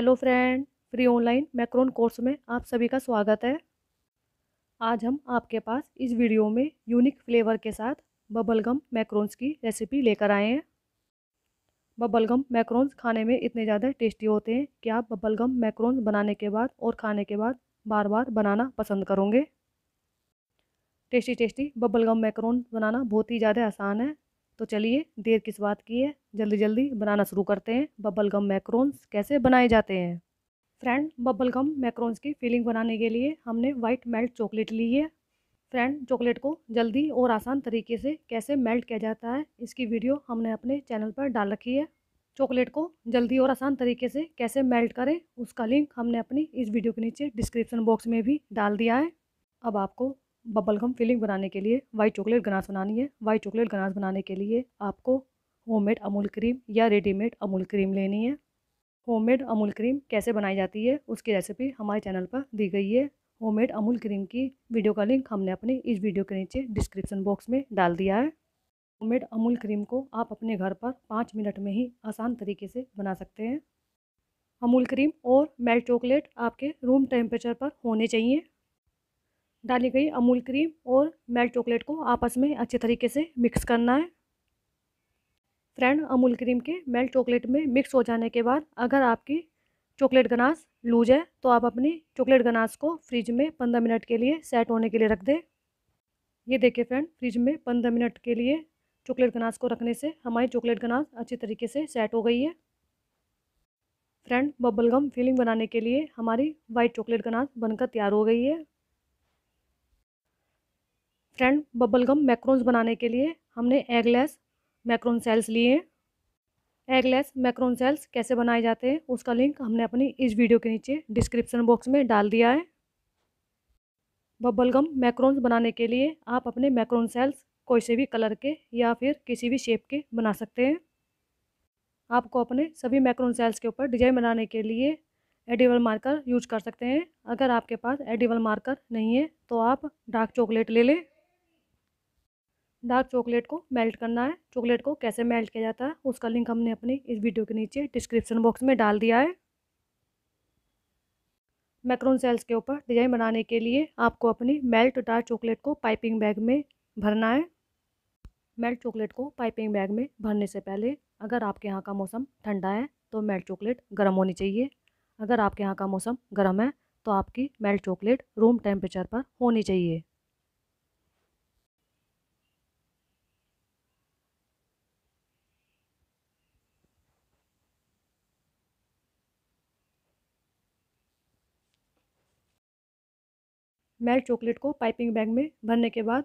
hello friend free online macaron course में आप सभी का स्वागत है आज हम आपके पास इस वीडियो में यूनिक फ्लेवर के साथ बबलगम मैक्रोन्स की रेसिपी लेकर आए हैं बबलगम मैक्रोन्स खाने में इतने ज़्यादा टेस्टी होते हैं कि आप बबलगम मैक्रोन्स बनाने के बाद और खाने के बाद बार बार बनाना पसंद करोगे टेस्टी टेस्टी बबलगम मैक्रोन बनाना बहुत ही ज़्यादा आसान है तो चलिए देर किस बात की है जल्दी जल्दी बनाना शुरू करते हैं बबल गम मैक्रोन्स कैसे बनाए जाते हैं फ्रेंड बबल गम मैक्रोन्स की फीलिंग बनाने के लिए हमने वाइट मेल्ट चॉकलेट ली है फ्रेंड चॉकलेट को जल्दी और आसान तरीके से कैसे मेल्ट किया जाता है इसकी वीडियो हमने अपने चैनल पर डाल रखी है चॉकलेट को जल्दी और आसान तरीके से कैसे मेल्ट करें उसका लिंक हमने अपनी इस वीडियो के नीचे डिस्क्रिप्शन बॉक्स में भी डाल दिया है अब आपको बबलगम फिलिंग बनाने के लिए वाइट चॉकलेट गनास बनानी है वाइट चॉकलेट गनास बनाने के लिए आपको होममेड अमूल क्रीम या रेडीमेड अमूल क्रीम लेनी है होममेड अमूल क्रीम कैसे बनाई जाती है उसकी रेसिपी हमारे चैनल पर दी गई है होममेड अमूल क्रीम की वीडियो का लिंक हमने अपने इस वीडियो के नीचे डिस्क्रिप्शन बॉक्स में डाल दिया है होममेड अमूल क्रीम को आप अपने घर पर पाँच मिनट में ही आसान तरीके से बना सकते हैं अमूल क्रीम और मेल्ट चॉकलेट आपके रूम टेम्परेचर पर होने चाहिए डाली गई अमूल क्रीम और मेल्ट चॉकलेट को आपस में अच्छे तरीके से मिक्स करना है फ्रेंड अमूल क्रीम के मेल्ट चॉकलेट में मिक्स हो जाने के बाद अगर आपकी चॉकलेट गनास लूज है तो आप अपनी चॉकलेट गनास को फ्रिज में पंद्रह मिनट के लिए सेट होने के लिए रख दें ये देखिए फ्रेंड फ्रिज में पंद्रह मिनट के लिए चॉकलेट गनास को रखने से हमारी चॉकलेट गनास अच्छे तरीके से सेट हो गई है फ्रेंड बबल गम फिलिंग बनाने के लिए हमारी वाइट चॉकलेट गनास बनकर तैयार हो गई है फ्रेंड गम मैक्रोन्स बनाने के लिए हमने एगलेस मैक्रोन सेल्स लिए एगलेस मैक्रोन सेल्स कैसे बनाए जाते हैं उसका लिंक हमने अपनी इस वीडियो के नीचे डिस्क्रिप्शन बॉक्स में डाल दिया है बबलगम मैक्रोन्स बनाने के लिए आप अपने मैक्रोन सेल्स कोई से भी कलर के या फिर किसी भी शेप के बना सकते हैं आपको अपने सभी मैक्रोन सेल्स के ऊपर डिजाइन बनाने के लिए एडिबल मार्कर यूज कर सकते हैं अगर आपके पास एडिबल मार्कर नहीं है तो आप डार्क चॉकलेट ले लें डार्क चॉकलेट को मेल्ट करना है चॉकलेट को कैसे मेल्ट किया जाता है उसका लिंक हमने अपनी इस वीडियो के नीचे डिस्क्रिप्शन बॉक्स में डाल दिया है मैक्रोन सेल्स के ऊपर डिजाइन बनाने के लिए आपको अपनी मेल्ट डार्क चॉकलेट को पाइपिंग बैग में भरना है मेल्ट चॉकलेट को पाइपिंग बैग में भरने से पहले अगर आपके यहाँ का मौसम ठंडा है तो मेल्ट चॉकलेट गर्म होनी चाहिए अगर आपके यहाँ का मौसम गर्म है तो आपकी मेल्ट चॉकलेट रूम टेम्परेचर पर होनी चाहिए मेल्ट चॉकलेट को पाइपिंग बैग में भरने के बाद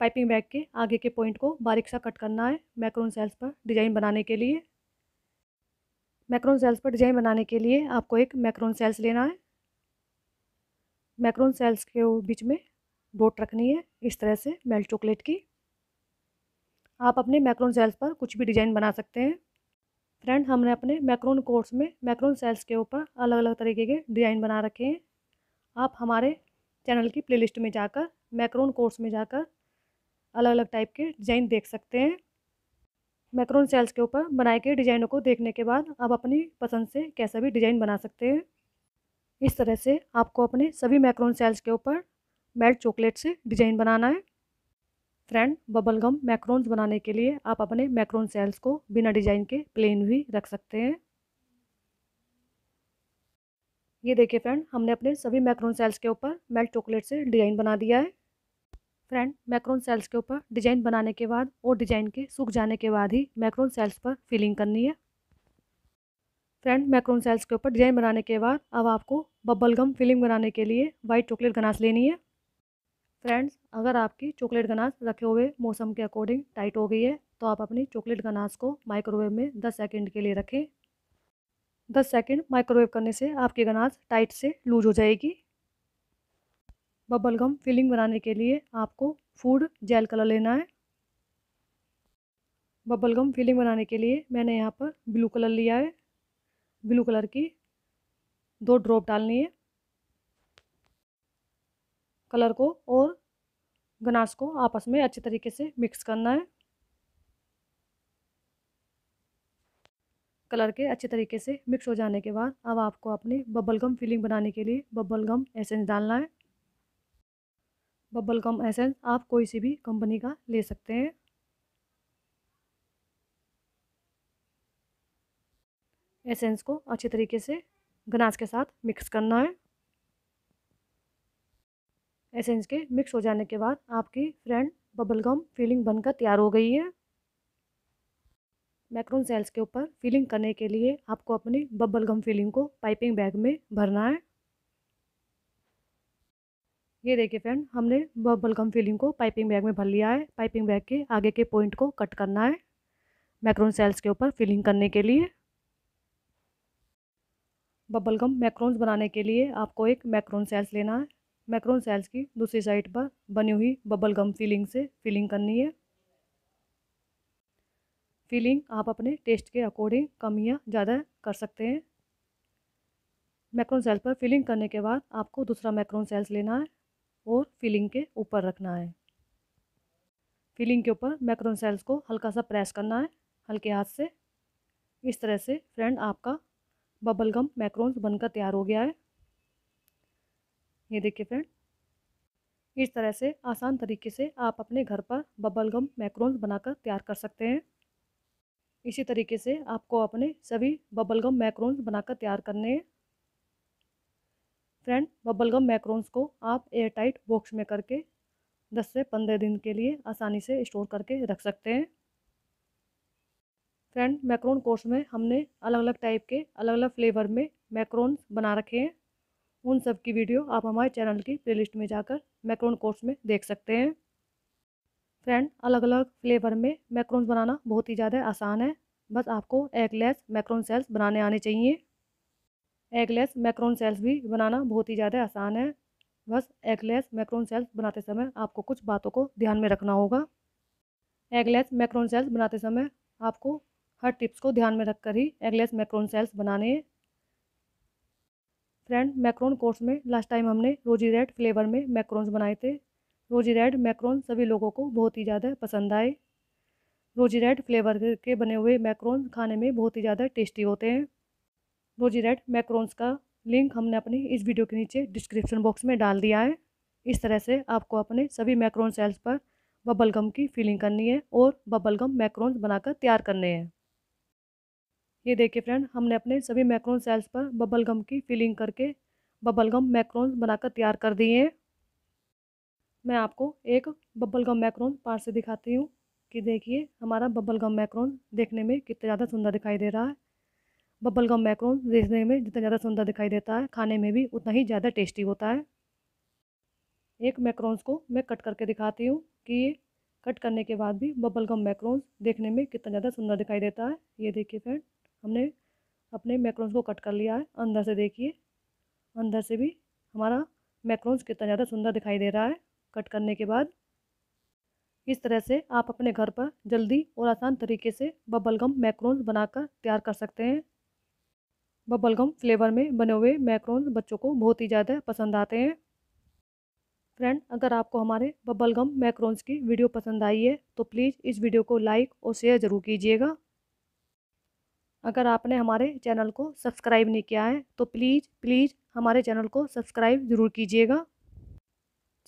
पाइपिंग बैग के आगे के पॉइंट को बारीक सा कट करना है मैक्रोन सेल्स पर डिज़ाइन बनाने के लिए मैक्रोन सेल्स पर डिज़ाइन बनाने के लिए आपको एक मैक्रोन सेल्स लेना है मैक्रोन सेल्स के बीच में डोट रखनी है इस तरह से मेल्ट चॉकलेट की आप अपने मैक्रोन सेल्स पर कुछ भी डिज़ाइन बना सकते हैं फ्रेंड हमने अपने मैक्रोन कोर्स में मैक्रोन सेल्स के ऊपर अलग अलग तरीके के डिज़ाइन बना रखे हैं आप हमारे चैनल की प्लेलिस्ट में जाकर मैक्रोन कोर्स में जाकर अलग अलग टाइप के डिज़ाइन देख सकते हैं मैक्रोन सेल्स के ऊपर बनाए गए डिज़ाइनों को देखने के बाद आप अपनी पसंद से कैसा भी डिज़ाइन बना सकते हैं इस तरह से आपको अपने सभी मैक्रोन सेल्स के ऊपर मेल्ट चॉकलेट से डिज़ाइन बनाना है फ्रेंड बबल गम मैक्रोन्स बनाने के लिए आप अपने मैक्रोन सेल्स को बिना डिज़ाइन के प्लेन भी रख सकते हैं ये देखिए फ्रेंड हमने अपने सभी मैक्रोन सेल्स के ऊपर मेल्ट चॉकलेट से डिज़ाइन बना दिया है फ्रेंड मैक्रोन सेल्स के ऊपर डिजाइन बनाने के बाद और डिजाइन के सूख जाने के बाद ही मैक्रोन सेल्स पर फिलिंग करनी है फ्रेंड मैक्रोन सेल्स के ऊपर डिजाइन बनाने के बाद अब आपको बबल गम फिलिंग बनाने के लिए वाइट चॉकलेट गनास लेनी है फ्रेंड्स अगर आपकी चॉकलेट गनास रखे हुए मौसम के अकॉर्डिंग टाइट हो गई है तो आप अपनी चॉकलेट गनास को माइक्रोवेव में दस सेकेंड के लिए रखें दस सेकेंड माइक्रोवेव करने से आपकी गनाज टाइट से लूज हो जाएगी बबल गम फिलिंग बनाने के लिए आपको फूड जेल कलर लेना है बबल गम फिलिंग बनाने के लिए मैंने यहाँ पर ब्लू कलर लिया है ब्लू कलर की दो ड्रॉप डालनी है कलर को और गनाज को आपस में अच्छे तरीके से मिक्स करना है कलर के अच्छे तरीके से मिक्स हो जाने के बाद अब आपको अपनी बबल गम फिलिंग बनाने के लिए बबल गम एसेंस डालना है बबल गम एसेंस आप कोई सी भी कंपनी का ले सकते हैं एसेंस को अच्छे तरीके से गनाज के साथ मिक्स करना है एसेंस के मिक्स हो जाने के बाद आपकी फ्रेंड बबल गम फीलिंग बनकर तैयार हो गई है मैक्रोन सेल्स के ऊपर फिलिंग करने के लिए आपको अपनी बबल गम फिलिंग को पाइपिंग बैग में भरना है ये देखिए फ्रेंड हमने बबल गम फिलिंग को पाइपिंग बैग में भर लिया है पाइपिंग बैग के आगे के पॉइंट को कट करना है मैक्रोन सेल्स के ऊपर फिलिंग करने के लिए बबल गम मैक्रोन्स बनाने के लिए आपको एक मैक्रोन सेल्स लेना है मैक्रोन सेल्स की दूसरी साइड पर बनी हुई बबल गम फिलिंग से फिलिंग करनी है फीलिंग आप अपने टेस्ट के अकॉर्डिंग कम या ज़्यादा कर सकते हैं मैक्रोन सेल्स पर फिलिंग करने के बाद आपको दूसरा मैक्रोन सेल्स लेना है और फिलिंग के ऊपर रखना है फिलिंग के ऊपर मैक्रोन सेल्स को हल्का सा प्रेस करना है हल्के हाथ से इस तरह से फ्रेंड आपका बबल गम मैक्रोन्स बनकर तैयार हो गया है ये देखिए फ्रेंड इस तरह से आसान तरीके से आप अपने घर पर बबल गम मैक्रोन्स बनाकर तैयार कर सकते हैं इसी तरीके से आपको अपने सभी बबल गम मैक्रोन्स बनाकर तैयार करने हैं फ्रेंड बबल गम मैक्रोन्स को आप एयर टाइट बॉक्स में करके 10 से 15 दिन के लिए आसानी से स्टोर करके रख सकते हैं फ्रेंड मैक्रोन कोर्स में हमने अलग अलग टाइप के अलग अलग फ्लेवर में मैक्रोन्स बना रखे हैं उन सब की वीडियो आप हमारे चैनल की प्लेलिस्ट में जाकर मैक्रोन कोर्स में देख सकते हैं फ्रेंड अलग अलग फ्लेवर में मैक्रोन्स बनाना बहुत ही ज़्यादा आसान है बस आपको एगलेस मैक्रोन सेल्स बनाने आने चाहिए एगलेस मैक्रोन सेल्स भी बनाना बहुत ही ज़्यादा आसान है बस एगलेस मैक्रोन सेल्स बनाते समय आपको कुछ बातों को ध्यान में रखना होगा एगलेस मैक्रोन सेल्स बनाते समय आपको हर टिप्स को ध्यान में रखकर ही एगलेस मैक्रोन सेल्स बनाने हैं फ्रेंड मैक्रोन कोर्स में लास्ट टाइम हमने रोजी रेड फ्लेवर में मैक्रोन्स बनाए थे रोजी रेड मैक्रोन सभी लोगों को बहुत ही ज़्यादा पसंद आए रोजी रेड फ्लेवर के बने हुए मैक्रोन खाने में बहुत ही ज़्यादा टेस्टी होते हैं रोजी रेड मैक्रोन्स का लिंक हमने अपनी इस वीडियो के नीचे डिस्क्रिप्शन बॉक्स में डाल दिया है इस तरह से आपको अपने सभी मैक्रोन सेल्स पर बबल गम की फीलिंग करनी है और बबल गम मैक्रोन्स बनाकर तैयार करने हैं ये देखिए फ्रेंड हमने अपने सभी मैक्रोन सेल्स पर बबल गम की फीलिंग करके बबल गम मैक्रोन्स बनाकर तैयार कर दिए हैं मैं आपको एक बबल गम मैक्रोन पार से दिखाती हूँ कि देखिए हमारा बबल गम मैक्रोन देखने में कितना ज़्यादा सुंदर दिखाई दे रहा है बबल गम मैक्रोन देखने में जितना ज़्यादा सुंदर दिखाई देता है खाने में भी उतना ही ज़्यादा टेस्टी होता है एक मैक्रोन्स को मैं कट करके दिखाती हूँ कि ये कट करने के बाद भी बबल गम मैक्रोन्स देखने में कितना ज़्यादा सुंदर दिखाई देता है ये देखिए फ्रेंड हमने अपने मैक्रोन्स को कट कर लिया है अंदर से देखिए अंदर से भी हमारा मैक्रोन्स कितना ज़्यादा सुंदर दिखाई दे रहा है कट करने के बाद इस तरह से आप अपने घर पर जल्दी और आसान तरीके से बबलगम मैक्रोन्स बनाकर तैयार कर सकते हैं बबलगम फ्लेवर में बने हुए मैक्रोन्स बच्चों को बहुत ही ज़्यादा पसंद आते हैं फ्रेंड अगर आपको हमारे बबलगम मैक्रोन्स की वीडियो पसंद आई है तो प्लीज़ इस वीडियो को लाइक और शेयर ज़रूर कीजिएगा अगर आपने हमारे चैनल को सब्सक्राइब नहीं किया है तो प्लीज़ प्लीज़ हमारे चैनल को सब्सक्राइब ज़रूर कीजिएगा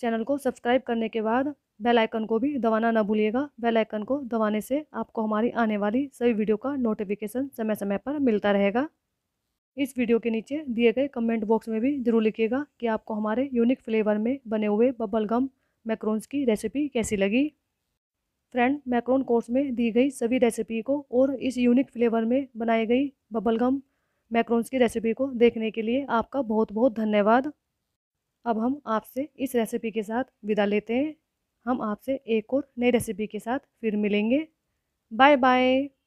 चैनल को सब्सक्राइब करने के बाद बेल आइकन को भी दबाना ना भूलिएगा बेल आइकन को दबाने से आपको हमारी आने वाली सभी वीडियो का नोटिफिकेशन समय समय पर मिलता रहेगा इस वीडियो के नीचे दिए गए कमेंट बॉक्स में भी जरूर लिखिएगा कि आपको हमारे यूनिक फ्लेवर में बने हुए बबल गम मैक्रोन्स की रेसिपी कैसी लगी फ्रेंड मैक्रोन कोर्स में दी गई सभी रेसिपी को और इस यूनिक फ्लेवर में बनाई गई बबल गम मैक्रोन्स की रेसिपी को देखने के लिए आपका बहुत बहुत धन्यवाद अब हम आपसे इस रेसिपी के साथ विदा लेते हैं हम आपसे एक और नई रेसिपी के साथ फिर मिलेंगे बाय बाय